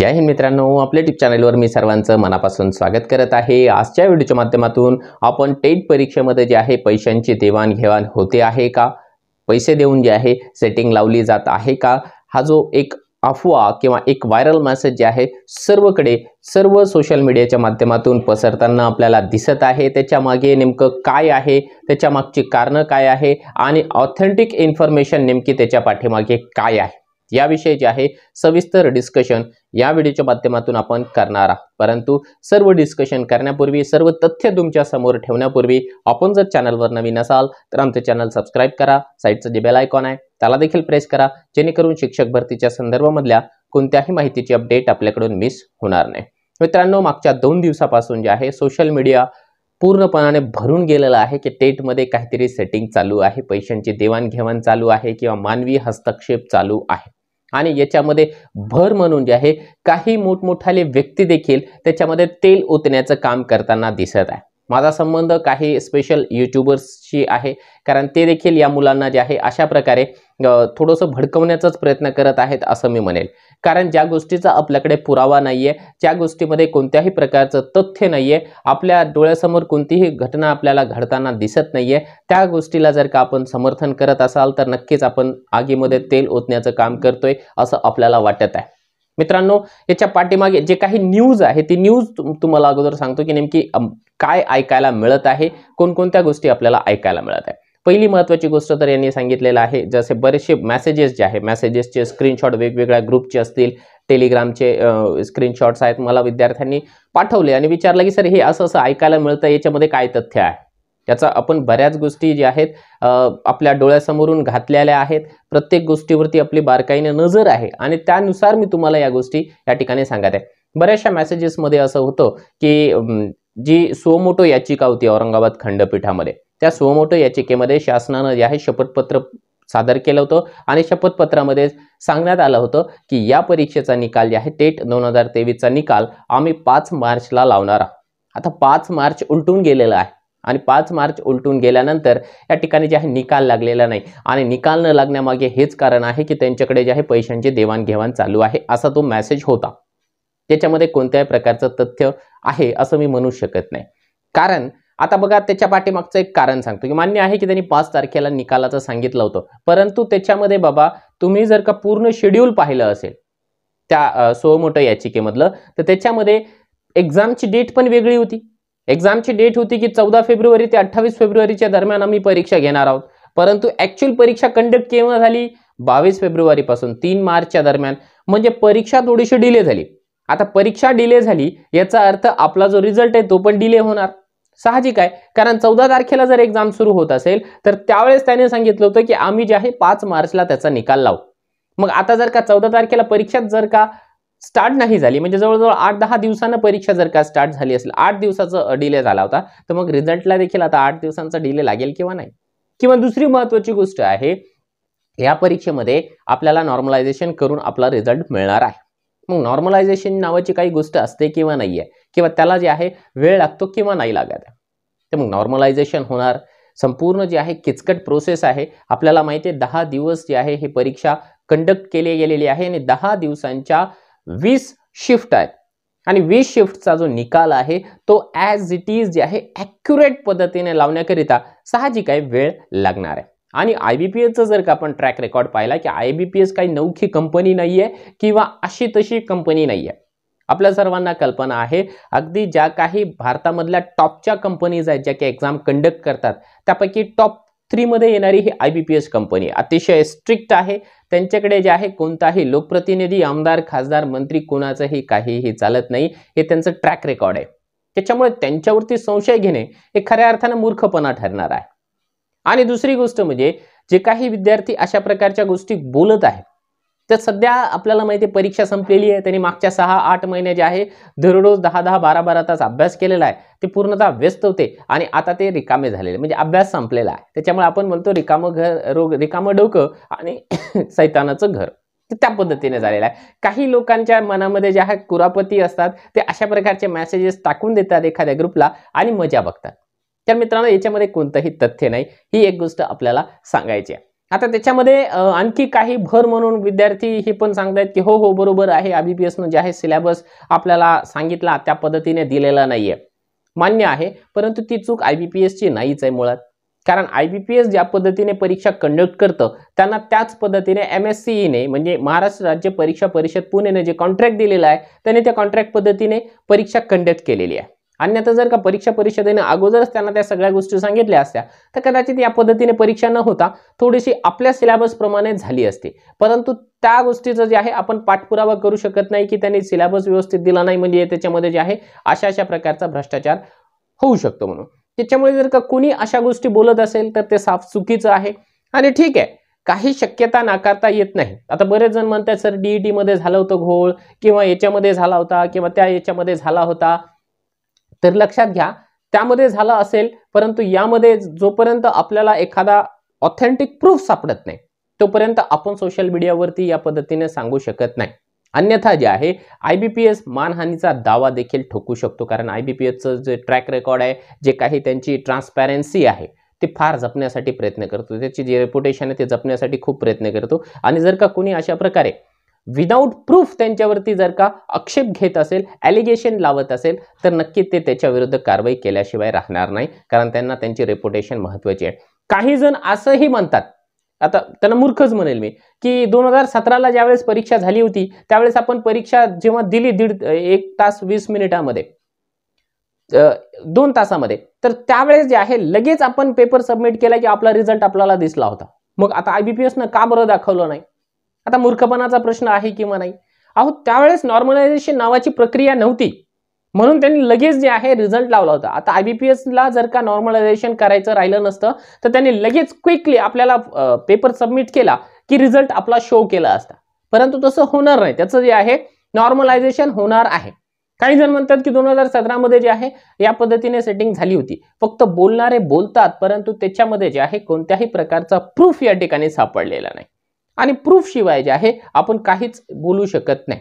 जय हिंद मित्रांनो आपल्या टिप चॅनलवर मी सर्वांचं मनापासून स्वागत करत आहे आजच्या व्हिडिओच्या माध्यमातून आपण टेट परीक्षेमध्ये जे आहे पैशांची देवाणघेवाण होते आहे का पैसे देऊन जे आहे सेटिंग लावली जात आहे का हा जो एक अफवा किंवा एक व्हायरल मॅसेज जे आहे सर्वकडे सर्व सोशल मीडियाच्या माध्यमातून पसरताना आपल्याला दिसत आहे त्याच्यामागे नेमकं काय आहे त्याच्या मागची कारणं काय आहे आणि ऑथेंटिक इन्फॉर्मेशन नेमकी त्याच्या पाठीमागे काय आहे याविषयी जे आहे सविस्तर डिस्कशन या व्हिडिओच्या माध्यमातून आपण करणार आहोत परंतु सर्व डिस्कशन करण्यापूर्वी सर्व तथ्य तुमच्या समोर ठेवण्यापूर्वी आपण जर चॅनलवर नवीन असाल तर आमचं चॅनल सबस्क्राईब करा साईडचं जे बेल आयकॉन आहे त्याला देखील प्रेस करा जेणेकरून शिक्षक भरतीच्या संदर्भामधल्या कोणत्याही माहितीची अपडेट आपल्याकडून मिस होणार नाही मित्रांनो मागच्या दोन दिवसापासून जे आहे सोशल मीडिया पूर्णपणाने भरून गेलेलं आहे की टेटमध्ये काहीतरी सेटिंग चालू आहे पैशांची देवाणघेवाण चालू आहे किंवा मानवी हस्तक्षेप चालू आहे आणि याच्यामध्ये भर म्हणून जे आहे काही मोठमोठाले व्यक्ती देखील त्याच्यामध्ये तेल ओतण्याचं काम करताना दिसत आहे माझा संबंध काही स्पेशल यूट्यूबर्सशी आहे कारण ते देखील या मुलांना जे आहे अशा प्रकारे थोडंसं भडकवण्याचाच प्रयत्न करत आहेत असं मी म्हणेल कारण ज्या गोष्टीचा आपल्याकडे पुरावा नाही आहे ज्या गोष्टीमध्ये कोणत्याही प्रकारचं तथ्य नाही आहे आपल्या डोळ्यासमोर कोणतीही घटना आपल्याला घडताना दिसत नाही आहे त्या गोष्टीला जर का आपण समर्थन करत असाल तर नक्कीच आपण आगीमध्ये तेल ओतण्याचं काम करतोय असं आपल्याला वाटत आहे मित्रांनो याच्या पाठीमागे जे काही न्यूज आहे ती न्यूज तुम्हाला अगोदर सांगतो की नेमकी काय ऐकायला मिळत आहे कोणकोणत्या गोष्टी आपल्याला ऐकायला मिळत आहे पहिली महत्त्वाची गोष्ट तर यांनी सांगितलेलं आहे जसे बरेचसे मेसेजेस जे आहे मेसेजेसचे स्क्रीनशॉट वेगवेगळ्या ग्रुपचे असतील टेलिग्रामचे स्क्रीनशॉट्स आहेत मला विद्यार्थ्यांनी पाठवले आणि विचारलं की सर हे असं असं ऐकायला मिळतं याच्यामध्ये काय तथ्य आहे याचा आपण बऱ्याच गोष्टी ज्या आहेत आपल्या डोळ्यासमोरून घातलेल्या आहेत प्रत्येक गोष्टीवरती आपली बारकाईने नजर आहे आणि त्यानुसार मी तुम्हाला या गोष्टी या ठिकाणी सांगत आहे बऱ्याचशा मेसेजेसमध्ये असं होतं की जी सोमोटो याचिका होती औरंगाबाद खंडपीठामध्ये त्या सोमोटो याचिकेमध्ये शासनानं जे आहे शपथपत्र सादर केलं होतं आणि शपथपत्रामध्ये सांगण्यात आलं होतं की या परीक्षेचा निकाल जे आहे टेट दोन हजार तेवीसचा निकाल आम्ही पाच मार्चला लावणार आहोत आता पाच मार्च उलटून गेलेला आहे आणि पाच मार्च उलटून गेल्यानंतर या ठिकाणी जे आहे निकाल लागलेला नाही आणि निकाल न लागण्यामागे हेच कारण आहे की त्यांच्याकडे जे आहे पैशांची देवाणघेवाण चालू आहे असा तो मेसेज होता त्याच्यामध्ये कोणत्याही प्रकारचं तथ्य आहे असं मी म्हणू शकत नाही कारण आता बघा त्याच्या पाठीमागचं एक कारण सांगतो की मान्य आहे की त्यांनी पाच तारखेला निकालाचं सांगितलं होतं परंतु त्याच्यामध्ये बाबा तुम्ही जर का पूर्ण शेड्यूल पाहिलं असेल त्या सोमोठं याचिकेमधलं तर त्याच्यामध्ये एक्झामची डेट पण वेगळी होती एक्झामची डेट होती की चौदा फेब्रुवारी ते अठ्ठावीस फेब्रुवारीच्या दरम्यान आम्ही परीक्षा घेणार आहोत परंतु ॲक्च्युअल परीक्षा कंडक्ट केव्हा झाली बावीस फेब्रुवारीपासून तीन मार्चच्या दरम्यान म्हणजे परीक्षा थोडीशी डिले झाली आता परीक्षा डिले झाली याचा अर्थ आपला जो रिझल्ट आहे तो पण डिले होणार साहजिक आहे कारण चौदा तारखेला जर एक्झाम सुरू होत असेल तर त्यावेळेस त्याने सांगितलं होतं की आम्ही जे आहे पाच मार्चला त्याचा निकाल लावू मग आता जर का चौदा तारखेला परीक्षाच जर का स्टार्ट नाही झाली म्हणजे जवळजवळ आठ दहा दिवसानं परीक्षा जर का स्टार्ट झाली असेल आठ दिवसाचा डिले झाला होता तर मग रिझल्टला देखील आता आठ दिवसांचा डिले लागेल किंवा नाही किंवा दुसरी महत्वाची गोष्ट आहे या परीक्षेमध्ये आपल्याला नॉर्मलायझेशन करून आपला रिझल्ट मिळणार आहे मग नॉर्मलायझेशन नावाची काही गोष्ट असते किंवा नाही आहे किंवा त्याला जे आहे वेळ लागतो किंवा नाही लागत तर मग नॉर्मलायझेशन होणार संपूर्ण जे आहे किचकट प्रोसेस आहे आपल्याला माहिती आहे दहा दिवस जे आहे ही परीक्षा कंडक्ट केली गेलेली आहे आणि दहा दिवसांच्या वीस शिफ्ट आहे आणि वीस शिफ्टचा जो निकाल आहे तो ॲज इट इज जे आहे ॲक्युरेट पद्धतीने लावण्याकरिता साहजिक आहे वेळ लागणार आहे आणि आय बी पी एसचं जर का आपण ट्रॅक रेकॉर्ड पाहिला की आय बी पी एस काही नौखी कंपनी नाही आहे किंवा अशी तशी कंपनी नाही आहे आपल्या सर्वांना कल्पना आहे अगदी ज्या काही भारतामधल्या टॉपच्या कंपनीज आहेत ज्या काही एक्झाम कंडक्ट करतात त्यापैकी टॉप थ्रीमध्ये येणारी ही I B P S company अतिशय स्ट्रिक्ट आहे त्यांच्याकडे जे आहे कोणताही लोकप्रतिनिधी आमदार खासदार मंत्री कोणाचंही काहीही चालत नाही हे त्यांचं ट्रॅक रेकॉर्ड आहे त्याच्यामुळे त्यांच्यावरती संशय घेणे हे खऱ्या अर्थानं मूर्खपणा ठरणार आहे आणि दुसरी गोष्ट म्हणजे जे काही विद्यार्थी अशा प्रकारच्या गोष्टी बोलत आहेत तर सध्या आपल्याला माहिती आहे परीक्षा संपलेली आहे त्यांनी मागच्या सहा आठ महिने जे आहे दररोज दहा दहा बारा बारा तास अभ्यास केलेला आहे ते पूर्णतः व्यस्त होते आणि आता ते रिकामे झालेले म्हणजे अभ्यास संपलेला आहे त्याच्यामुळे आपण म्हणतो रिकामं घर रोग रिकामं डोकं आणि सैतानाचं घर त्या पद्धतीने झालेला आहे काही लोकांच्या मनामध्ये ज्या कुरापती असतात ते अशा प्रकारचे मेसेजेस टाकून देतात एखाद्या ग्रुपला आणि मजा बघतात तर मित्रांनो याच्यामध्ये कोणतंही तथ्य नाही ही एक गोष्ट आपल्याला सांगायची आहे आता त्याच्यामध्ये आणखी काही भर म्हणून विद्यार्थी हे पण सांगतायत की हो हो बरोबर आहे न जे आहे सिलेबस आपल्याला सांगितला त्या पद्धतीने दिलेला नाहीये मान्य आहे परंतु ती चूक आय बी पी एसची नाहीच आहे मुळात कारण आय बी पी एस ज्या पद्धतीने परीक्षा कंडक्ट करतं त्यांना त्याच पद्धतीने एम एस सीईने म्हणजे महाराष्ट्र राज्य परीक्षा परिषद पुणेने जे कॉन्ट्रॅक्ट दिलेलं आहे त्याने त्या कॉन्ट्रॅक्ट पद्धतीने परीक्षा कंडक्ट केलेली आहे अन्यथा जर का परीक्षा परिषदेने अगोदरच त्यांना त्या सगळ्या गोष्टी सांगितल्या असत्या तर कदाचित या पद्धतीने परीक्षा न होता थोडीशी आपल्या सिलेबसप्रमाणे झाली असते परंतु त्या गोष्टीचं जे आहे आपण पाठपुरावा करू शकत नाही की त्यांनी सिलेबस व्यवस्थित दिला नाही म्हणजे त्याच्यामध्ये जे आहे अशा अशा प्रकारचा भ्रष्टाचार होऊ शकतो म्हणून त्याच्यामुळे जर का कोणी अशा गोष्टी बोलत असेल तर ते साफ चुकीचं आहे आणि ठीक आहे काही शक्यता नाकारता येत नाही आता बरेच जण म्हणतात सर डीईटीमध्ये e झालं होतं घोळ किंवा याच्यामध्ये झाला होता किंवा त्या याच्यामध्ये झाला होता तर लक्षात घ्या त्यामध्ये झालं असेल परंतु यामध्ये जोपर्यंत आपल्याला एखादा ऑथेंटिक प्रूफ सापडत नाही तोपर्यंत आपण सोशल मीडियावरती या पद्धतीने सांगू शकत नाही अन्यथा जे आहे आय बी पी एस मानहानीचा दावा देखील ठोकू शकतो कारण आय बी पी एसचं जे ट्रॅक रेकॉर्ड आहे जे काही त्यांची ट्रान्सपॅरन्सी आहे ते फार जपण्यासाठी प्रयत्न करतो त्याची जे रेप्युटेशन आहे ते जपण्यासाठी खूप प्रयत्न करतो आणि जर का कोणी अशा प्रकारे विदाउट प्रूफ त्यांच्यावरती जर का आक्षेप घेत असेल ॲलिगेशन लावत असेल तर नक्की ते त्याच्याविरुद्ध कारवाई केल्याशिवाय राहणार नाही कारण त्यांना त्यांची रेप्युटेशन महत्वाची आहे काही जण असंही म्हणतात आता त्यांना मूर्खच म्हणेल मी की दोन हजार सतराला ज्यावेळेस परीक्षा झाली होती त्यावेळेस आपण परीक्षा जेव्हा दिली दीड एक तास वीस मिनिटामध्ये दोन तासामध्ये तर त्यावेळेस जे आहे लगेच आपण पेपर सबमिट केला की आपला रिझल्ट आपल्याला दिसला होता मग आता आय बी पी का बरं दाखवलं नाही आता मूर्खपणाचा प्रश्न आहे किंवा नाही अहो त्यावेळेस नॉर्मलायझेशन नावाची प्रक्रिया नव्हती म्हणून त्यांनी लगेच जे आहे रिझल्ट लावला होता आता आयबीपीएसला जर का नॉर्मलायझेशन करायचं राहिलं नसतं तर त्यांनी लगेच क्विकली आपल्याला पेपर सबमिट केला की रिझल्ट आपला शो केला असता परंतु तसं होणार नाही त्याचं जे आहे नॉर्मलायझेशन होणार आहे काही जण म्हणतात की दोन हजार सतरामध्ये जे आहे या पद्धतीने सेटिंग झाली होती फक्त बोलणारे बोलतात परंतु त्याच्यामध्ये जे आहे कोणत्याही प्रकारचा प्रूफ या ठिकाणी सापडलेला नाही आणि प्रूफशिवाय जे आहे आपण काहीच बोलू शकत नाही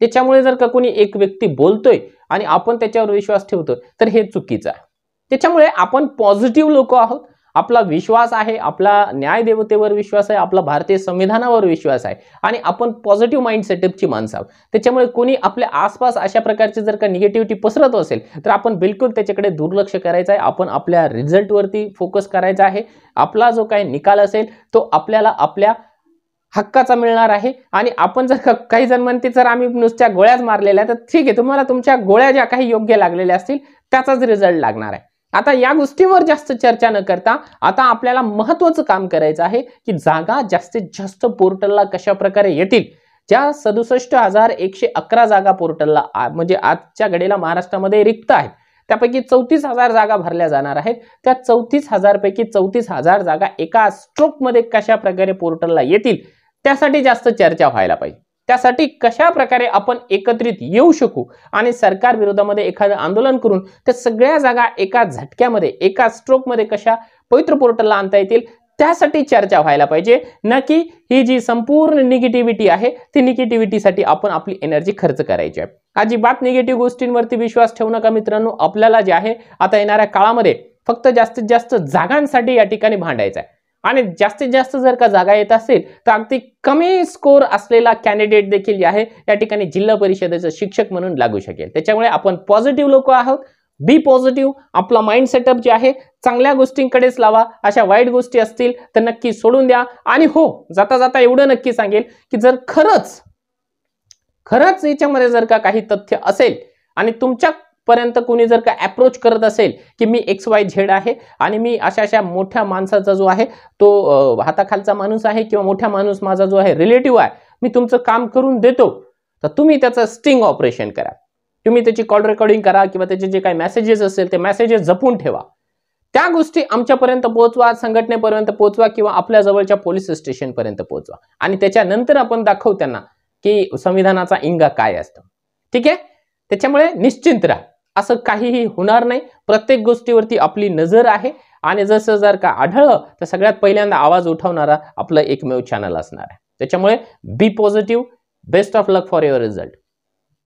त्याच्यामुळे जर का कोणी एक व्यक्ती बोलतोय आणि आपण त्याच्यावर विश्वास ठेवतो तर हे चुकीचं आहे त्याच्यामुळे आपण पॉझिटिव्ह लोक आहोत आपला विश्वास आहे आपला न्यायदेवतेवर विश्वास आहे आपला भारतीय संविधानावर विश्वास आहे आणि आपण पॉझिटिव्ह माइंडसेटअपची सेटअपची माणसं आहोत त्याच्यामुळे कोणी आपल्या आसपास अशा प्रकारची जर का निगेटिव्हिटी पसरत असेल तर आपण बिलकुल त्याच्याकडे दुर्लक्ष करायचं आहे आपण आपल्या रिझल्टवरती फोकस करायचा आहे आपला जो काही निकाल असेल तो आपल्याला आपल्या हक्काचा मिळणार आहे आणि आपण जर काही जण म्हणते जर आम्ही नुसत्या गोळ्याच मारलेल्या तर ठीक आहे तुम्हाला तुमच्या गोळ्या ज्या काही योग्य लागलेल्या असतील त्याचाच रिझल्ट लागणार आहे आता या गोष्टीवर जास्त चर्चा न करता आता आपल्याला महत्वाचं काम करायचं आहे की जागा जास्तीत जास्त पोर्टलला कशा प्रकारे येतील ज्या सदुसष्ट हजार एकशे अकरा जागा पोर्टलला म्हणजे आजच्या घडीला महाराष्ट्रामध्ये रिक्त आहेत त्यापैकी चौतीस हजार जागा भरल्या जाणार आहेत त्या चौतीस हजारपैकी चौतीस हजार जागा एका स्ट्रोकमध्ये कशा प्रकारे पोर्टलला येतील त्यासाठी जास्त चर्चा व्हायला पाहिजे त्यासाठी कशा प्रकारे आपण एकत्रित येऊ शकू आणि सरकार विरोधामध्ये एखादं आंदोलन करून त्या सगळ्या जागा एका झटक्यामध्ये एका स्ट्रोकमध्ये कशा पवित्र पोर्टलला आणता येतील त्यासाठी चर्चा व्हायला पाहिजे न की ही जी संपूर्ण निगेटिव्हिटी आहे ती निगेटिव्हिटीसाठी आपण आपली एनर्जी खर्च करायची आहे बात निगेटिव्ह गोष्टींवरती विश्वास ठेवू नका मित्रांनो आपल्याला जे आहे आता येणाऱ्या काळामध्ये फक्त जास्तीत जास्त जागांसाठी या ठिकाणी भांडायचं आहे आणि जास्तीत जास्त जर का जागा येत असेल तर अगदी कमी स्कोर असलेला कॅन्डिडेट देखील आहे या ठिकाणी जिल्हा परिषदेचं शिक्षक म्हणून लागू शकेल त्याच्यामुळे आपण पॉझिटिव्ह लोक आहोत बी पॉझिटिव्ह आपला माइंड सेटअप जे आहे चांगल्या गोष्टींकडेच लावा अशा वाईट गोष्टी असतील तर नक्की सोडून द्या आणि हो जाता जाता एवढं नक्की सांगेल की जर खरंच खरंच याच्यामध्ये जर का काही तथ्य असेल आणि तुमच्या पर्यंत कुणी जर का अप्रोच करत असेल की मी एक्स वाय झेड आहे आणि मी अशा अशा मोठ्या माणसाचा जो आहे तो हाताखालचा माणूस आहे किंवा मोठ्या माणूस माझा जो आहे रिलेटिव्ह आहे मी तुमचं काम करून देतो तर तुम्ही त्याचं स्टिंग ऑपरेशन करा तुम्ही त्याची कॉल रेकॉर्डिंग करा किंवा त्याचे जे काही मेसेजेस असेल ते मेसेजेस जपून ठेवा त्या गोष्टी आमच्यापर्यंत पोहोचवा संघटनेपर्यंत पोहोचवा किंवा आपल्या जवळच्या पोलीस स्टेशनपर्यंत पोहोचवा आणि त्याच्यानंतर आपण दाखवू त्यांना की संविधानाचा इंगा काय असतो ठीक आहे त्याच्यामुळे निश्चिंत राहा असं काहीही होणार नाही प्रत्येक गोष्टीवरती आपली नजर आहे आणि जसं जर का आढळलं तर सगळ्यात पहिल्यांदा आवाज उठवणारा आपलं एकमेव चॅनल असणार आहे त्याच्यामुळे be positive best of luck for your result